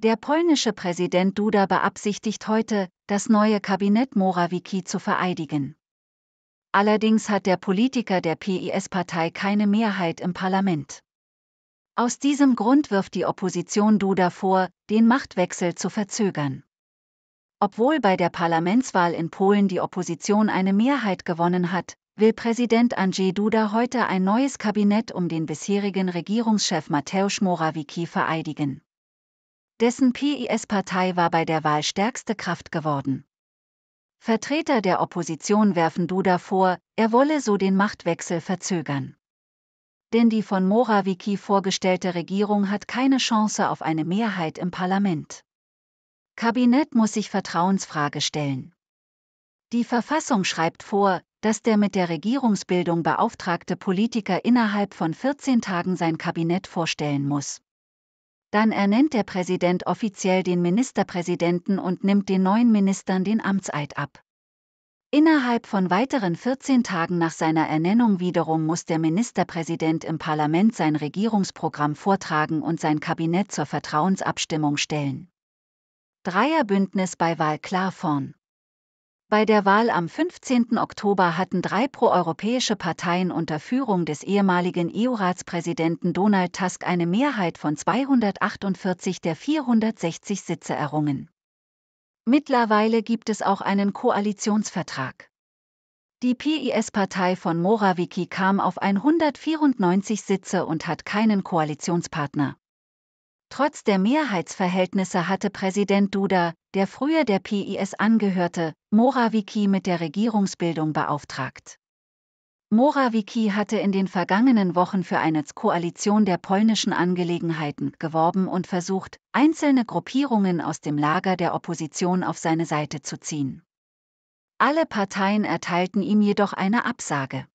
Der polnische Präsident Duda beabsichtigt heute, das neue Kabinett Morawicki zu vereidigen. Allerdings hat der Politiker der PIS-Partei keine Mehrheit im Parlament. Aus diesem Grund wirft die Opposition Duda vor, den Machtwechsel zu verzögern. Obwohl bei der Parlamentswahl in Polen die Opposition eine Mehrheit gewonnen hat, will Präsident Andrzej Duda heute ein neues Kabinett um den bisherigen Regierungschef Mateusz Morawicki vereidigen. Dessen PIS-Partei war bei der Wahl stärkste Kraft geworden. Vertreter der Opposition werfen Duda vor, er wolle so den Machtwechsel verzögern. Denn die von Morawiki vorgestellte Regierung hat keine Chance auf eine Mehrheit im Parlament. Kabinett muss sich Vertrauensfrage stellen. Die Verfassung schreibt vor, dass der mit der Regierungsbildung beauftragte Politiker innerhalb von 14 Tagen sein Kabinett vorstellen muss. Dann ernennt der Präsident offiziell den Ministerpräsidenten und nimmt den neuen Ministern den Amtseid ab. Innerhalb von weiteren 14 Tagen nach seiner Ernennung wiederum muss der Ministerpräsident im Parlament sein Regierungsprogramm vortragen und sein Kabinett zur Vertrauensabstimmung stellen. Dreierbündnis bei Wahl klar vorn. Bei der Wahl am 15. Oktober hatten drei proeuropäische Parteien unter Führung des ehemaligen EU-Ratspräsidenten Donald Tusk eine Mehrheit von 248 der 460 Sitze errungen. Mittlerweile gibt es auch einen Koalitionsvertrag. Die PIS-Partei von Morawiki kam auf 194 Sitze und hat keinen Koalitionspartner. Trotz der Mehrheitsverhältnisse hatte Präsident Duda, der früher der PIS angehörte, Morawiki mit der Regierungsbildung beauftragt. Morawiki hatte in den vergangenen Wochen für eine Koalition der polnischen Angelegenheiten geworben und versucht, einzelne Gruppierungen aus dem Lager der Opposition auf seine Seite zu ziehen. Alle Parteien erteilten ihm jedoch eine Absage.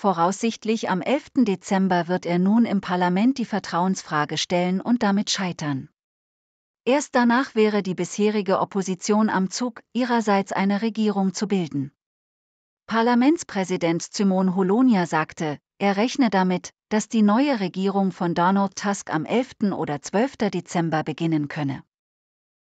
Voraussichtlich am 11. Dezember wird er nun im Parlament die Vertrauensfrage stellen und damit scheitern. Erst danach wäre die bisherige Opposition am Zug, ihrerseits eine Regierung zu bilden. Parlamentspräsident Simon Holonia sagte, er rechne damit, dass die neue Regierung von Donald Tusk am 11. oder 12. Dezember beginnen könne.